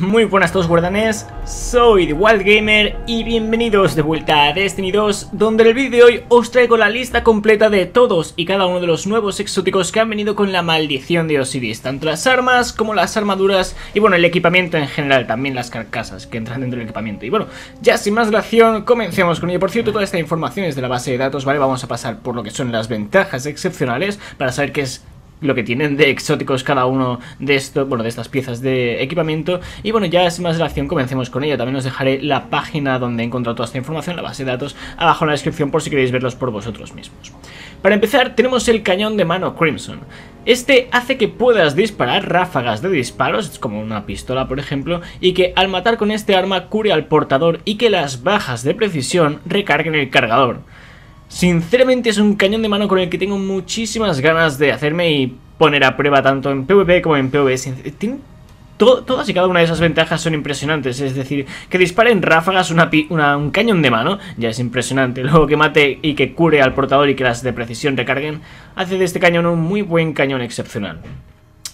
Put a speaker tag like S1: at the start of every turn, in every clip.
S1: Muy buenas a todos guardanes, soy The Wild Gamer y bienvenidos de vuelta a Destiny 2 donde en el vídeo de hoy os traigo la lista completa de todos y cada uno de los nuevos exóticos que han venido con la maldición de Osiris tanto las armas como las armaduras y bueno el equipamiento en general, también las carcasas que entran dentro del equipamiento y bueno, ya sin más dilación comencemos con ello, por cierto toda esta información es de la base de datos, vale, vamos a pasar por lo que son las ventajas excepcionales para saber qué es lo que tienen de exóticos cada uno de estos bueno, de estas piezas de equipamiento. Y bueno, ya sin más relación, comencemos con ello. También os dejaré la página donde he encontrado toda esta información, la base de datos, abajo en la descripción por si queréis verlos por vosotros mismos. Para empezar, tenemos el cañón de mano Crimson. Este hace que puedas disparar ráfagas de disparos, como una pistola por ejemplo, y que al matar con este arma cure al portador y que las bajas de precisión recarguen el cargador. Sinceramente es un cañón de mano con el que tengo muchísimas ganas de hacerme y poner a prueba tanto en PvP como en PvE. todas y cada una de esas ventajas son impresionantes, es decir, que disparen ráfagas un cañón de mano, ya es impresionante, luego que mate y que cure al portador y que las de precisión recarguen, hace de este cañón un muy buen cañón excepcional.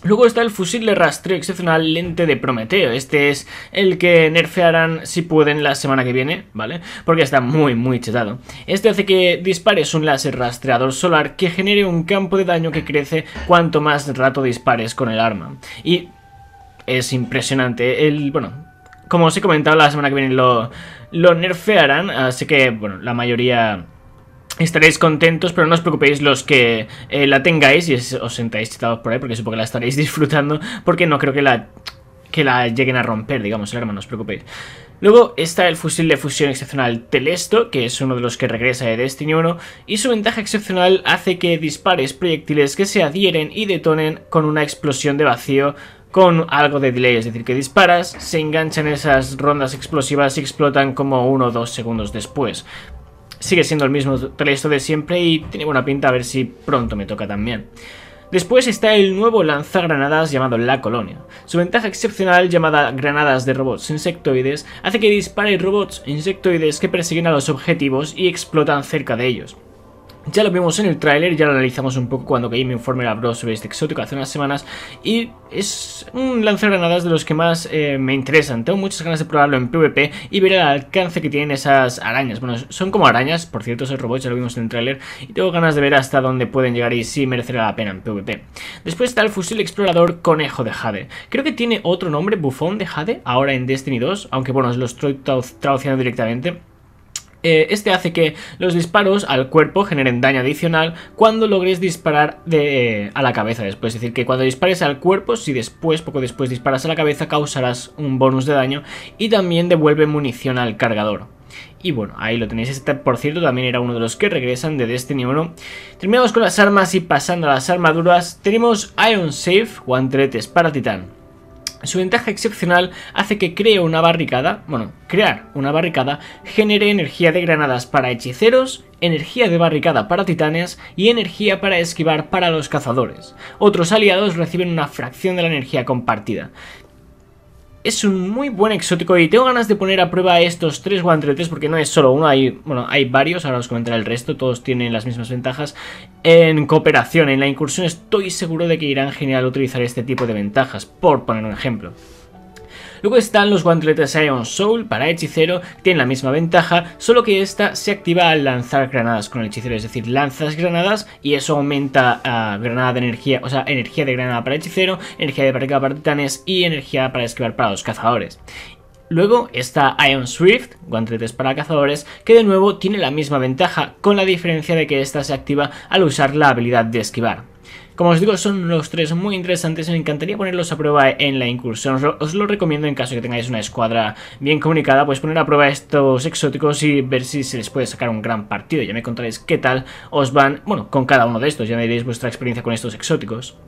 S1: Luego está el fusil de rastreo excepcional lente de Prometeo. Este es el que nerfearán si pueden la semana que viene, ¿vale? Porque está muy, muy chetado. Este hace que dispares un láser rastreador solar que genere un campo de daño que crece cuanto más rato dispares con el arma. Y es impresionante. El, bueno, como os he comentado, la semana que viene lo, lo nerfearán, así que, bueno, la mayoría estaréis contentos, pero no os preocupéis los que eh, la tengáis y os sentáis chitados por ahí, porque supongo que la estaréis disfrutando, porque no creo que la, que la lleguen a romper, digamos, el arma, no os preocupéis. Luego está el fusil de fusión excepcional Telesto, que es uno de los que regresa de Destiny 1, y su ventaja excepcional hace que dispares proyectiles que se adhieren y detonen con una explosión de vacío con algo de delay, es decir, que disparas, se enganchan esas rondas explosivas y explotan como 1 o 2 segundos después sigue siendo el mismo resto de siempre y tiene buena pinta a ver si pronto me toca también. Después está el nuevo lanzagranadas llamado La Colonia. Su ventaja excepcional llamada granadas de robots insectoides hace que dispare robots insectoides que persiguen a los objetivos y explotan cerca de ellos. Ya lo vimos en el tráiler, ya lo analizamos un poco cuando Game Informer habló sobre este exótico hace unas semanas y es un granadas de los que más eh, me interesan. Tengo muchas ganas de probarlo en PvP y ver el alcance que tienen esas arañas. Bueno, son como arañas, por cierto, son robots ya lo vimos en el tráiler y tengo ganas de ver hasta dónde pueden llegar y si merecerá la pena en PvP. Después está el fusil explorador conejo de Jade. Creo que tiene otro nombre, bufón de Jade, ahora en Destiny 2, aunque bueno, los estoy traduciendo directamente. Eh, este hace que los disparos al cuerpo generen daño adicional cuando logres disparar a la cabeza después. Es decir, que cuando dispares al cuerpo, si después, poco después disparas a la cabeza, causarás un bonus de daño y también devuelve munición al cargador. Y bueno, ahí lo tenéis. Este, por cierto, también era uno de los que regresan de Destiny 1. Terminamos con las armas y pasando a las armaduras, tenemos Iron Safe, guanteletes para titán. Su ventaja excepcional hace que cree una barricada, bueno, crear una barricada genere energía de granadas para hechiceros, energía de barricada para titanes y energía para esquivar para los cazadores. Otros aliados reciben una fracción de la energía compartida es un muy buen exótico y tengo ganas de poner a prueba estos tres guanteletes porque no es solo uno, hay, bueno, hay varios, ahora os comentaré el resto, todos tienen las mismas ventajas. En cooperación, en la incursión estoy seguro de que irán genial utilizar este tipo de ventajas, por poner un ejemplo. Luego están los guanteletes Ion Soul para hechicero, que tienen la misma ventaja, solo que esta se activa al lanzar granadas con el hechicero, es decir, lanzas granadas y eso aumenta ah, granada de energía, o sea, energía de granada para hechicero, energía de barricada para titanes y energía para esquivar para los cazadores. Luego está Ion Swift, guanteletes para cazadores, que de nuevo tiene la misma ventaja, con la diferencia de que esta se activa al usar la habilidad de esquivar. Como os digo, son los tres muy interesantes. Me encantaría ponerlos a prueba en la incursión. Os lo recomiendo en caso de que tengáis una escuadra bien comunicada, pues poner a prueba estos exóticos y ver si se les puede sacar un gran partido. Ya me contaréis qué tal os van, bueno, con cada uno de estos. Ya me diréis vuestra experiencia con estos exóticos.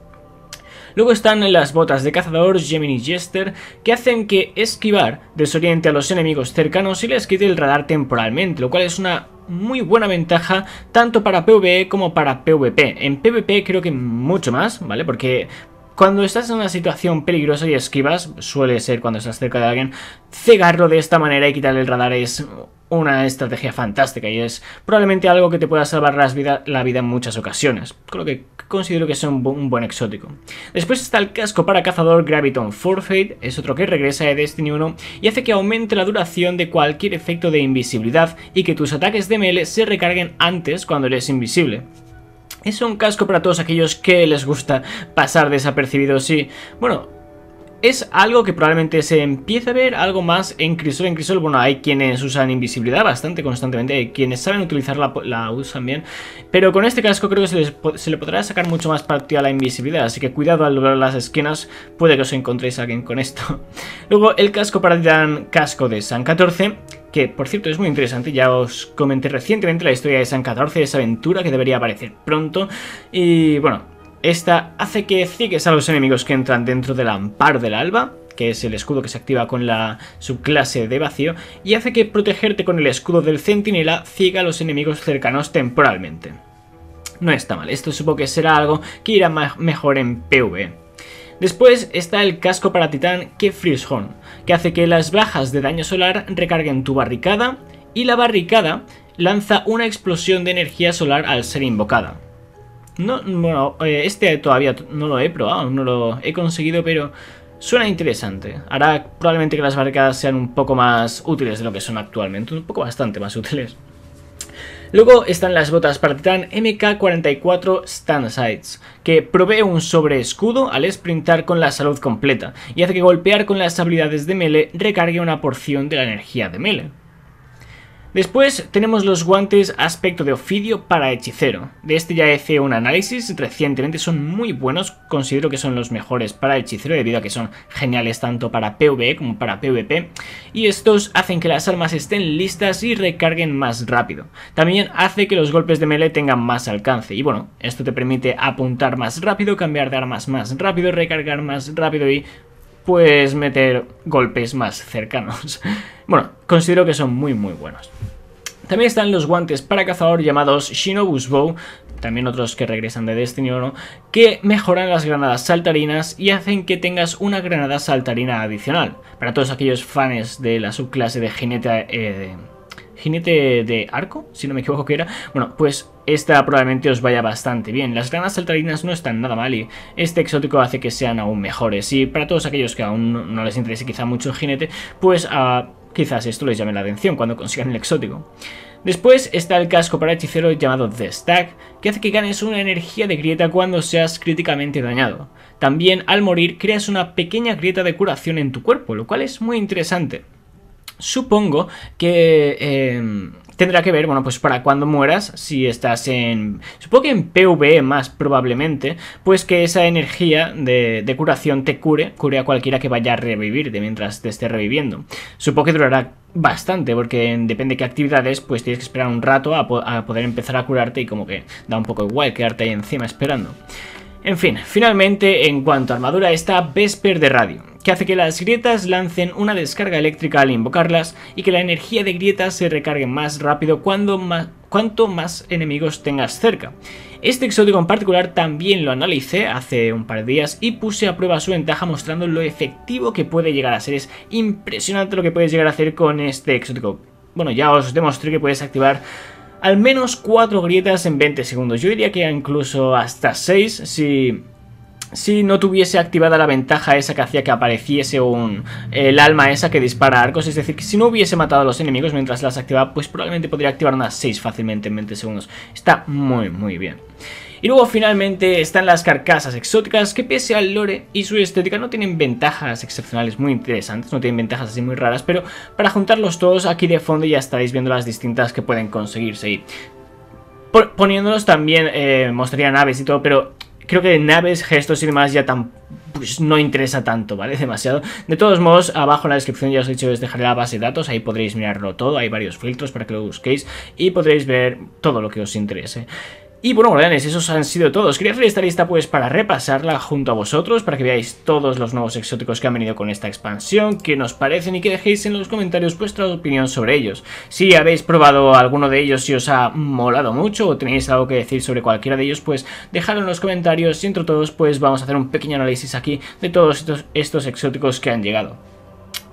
S1: Luego están las botas de cazador Gemini Jester que hacen que esquivar desoriente a los enemigos cercanos y les quite el radar temporalmente, lo cual es una muy buena ventaja tanto para PvE como para PvP. En PvP creo que mucho más, ¿vale? Porque cuando estás en una situación peligrosa y esquivas, suele ser cuando estás cerca de alguien, cegarlo de esta manera y quitarle el radar es una estrategia fantástica y es probablemente algo que te pueda salvar la vida, en muchas ocasiones. Con lo que considero que es un, buen exótico. Después está el casco para cazador Graviton Forfeit, es otro que regresa de Destiny 1 y hace que aumente la duración de cualquier efecto de invisibilidad y que tus ataques de ML se recarguen antes cuando eres invisible. Es un casco para todos aquellos que les gusta pasar desapercibidos y, bueno, es algo que probablemente se empiece a ver algo más en Crisol. En Crisol, bueno, hay quienes usan invisibilidad bastante constantemente, hay quienes saben utilizarla, la usan bien, pero con este casco creo que se, le podrá sacar mucho más partido a la invisibilidad, así que cuidado al doblar las esquinas, puede que os encontréis alguien con esto. Luego, el casco para Titan, casco de San 14, que por cierto es muy interesante, ya os comenté recientemente la historia de San 14, esa aventura que debería aparecer pronto, y bueno, esta hace que ciegues a los enemigos que entran dentro del amparo del alba, que es el escudo que se activa con la subclase de vacío, y hace que protegerte con el escudo del centinela ciega a los enemigos cercanos temporalmente. No está mal, esto supongo que será algo que irá mejor en PV. Después está el casco para titán que Freeze que hace que las bajas de daño solar recarguen tu barricada, y la barricada lanza una explosión de energía solar al ser invocada. No, bueno, eh, este todavía no lo he probado, no lo he conseguido, pero suena interesante. Hará probablemente que las barricadas sean un poco más útiles de lo que son actualmente, un poco bastante más útiles. Luego están las botas para Titán MK44 Standsides, que provee un sobreescudo al sprintar con la salud completa y hace que golpear con las habilidades de melee recargue una porción de la energía de melee. Después tenemos los guantes aspecto de ofidio para hechicero. De este ya hice un análisis recientemente, son muy buenos, considero que son los mejores para hechicero debido a que son geniales tanto para PvE como para PvP y estos hacen que las armas estén listas y recarguen más rápido. También hace que los golpes de melee tengan más alcance y bueno, esto te permite apuntar más rápido, cambiar de armas más rápido, recargar más rápido y pues meter golpes más cercanos. Bueno, considero que son muy muy buenos. También están los guantes para cazador llamados Shinobu's Bow, también otros que regresan de Destiny 1, que mejoran las granadas saltarinas y hacen que tengas una granada saltarina adicional. Para todos aquellos fans de la subclase de jinete, eh, de, jinete de arco, si no me equivoco que era, bueno, pues esta probablemente os vaya bastante bien. Las granas saltarinas no están nada mal y este exótico hace que sean aún mejores. Y para todos aquellos que aún no les interese quizá mucho el jinete, pues ah, quizás esto les llame la atención cuando consigan el exótico. Después está el casco para hechicero llamado The Stack, que hace que ganes una energía de grieta cuando seas críticamente dañado. También al morir creas una pequeña grieta de curación en tu cuerpo, lo cual es muy interesante. Supongo que em, tendrá que ver, bueno, pues para cuando mueras, si estás en, supongo que en PvE más probablemente, pues que esa energía de, curación te cure, cure a cualquiera que vaya a revivir de mientras te esté reviviendo. Supongo que durará bastante, porque depende de qué actividades, pues tienes que esperar un rato a, poder empezar a curarte y como que da un poco igual quedarte ahí encima esperando. En fin, finalmente, en cuanto a armadura, está Vesper de Radio que hace que las grietas lancen una descarga eléctrica al invocarlas y que la energía de grietas se recargue más rápido cuando más, cuanto más enemigos tengas cerca. Este exótico en particular también lo analicé hace un par de días y puse a prueba su ventaja mostrando lo efectivo que puede llegar a ser. Es impresionante lo que puedes llegar a hacer con este exótico. Bueno, ya os demostré que puedes activar al menos 4 grietas en 20 segundos. Yo diría que incluso hasta 6 si si no tuviese activada la ventaja esa que hacía que apareciese un el alma esa que dispara arcos, es decir, que si no hubiese matado a los enemigos mientras las activaba, pues probablemente podría activar unas 6 fácilmente en 20 segundos. Está muy muy bien. Y luego finalmente están las carcasas exóticas que pese al lore y su estética no tienen ventajas excepcionales muy interesantes, no tienen ventajas así muy raras, pero para juntarlos todos aquí de fondo ya estaréis viendo las distintas que pueden conseguirse y poniéndolos también eh, mostraría naves y todo, pero creo que naves, gestos y demás ya tan, pues no interesa tanto, ¿vale? Demasiado. De todos modos, abajo en la descripción ya os he dicho, os dejaré la base de datos, ahí podréis mirarlo todo, hay varios filtros para que lo busquéis y podréis ver todo lo que os interese. Y bueno, guardianes, esos han sido todos. Quería hacer esta lista pues para repasarla junto a vosotros, para que veáis todos los nuevos exóticos que han venido con esta expansión, que nos parecen y que dejéis en los comentarios vuestra opinión sobre ellos. Si habéis probado alguno de ellos y os ha molado mucho o tenéis algo que decir sobre cualquiera de ellos, pues dejadlo en los comentarios y entre todos pues vamos a hacer un pequeño análisis aquí de todos estos exóticos que han llegado.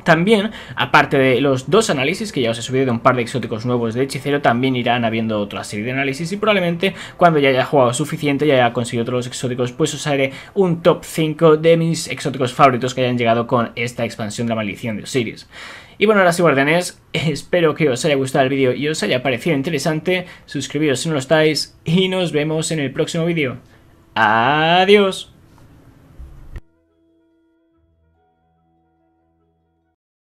S1: También, aparte de los dos análisis que ya os he subido de un par de exóticos nuevos de hechicero, también irán habiendo otra serie de análisis y probablemente cuando ya haya jugado suficiente y haya conseguido todos los exóticos, pues os haré un top 5 de mis exóticos favoritos que hayan llegado con esta expansión de la maldición de Osiris. Y bueno, ahora sí, guardianes, espero que os haya gustado el vídeo y os haya parecido interesante. Suscribiros si no lo estáis y nos vemos en el próximo vídeo. Adiós.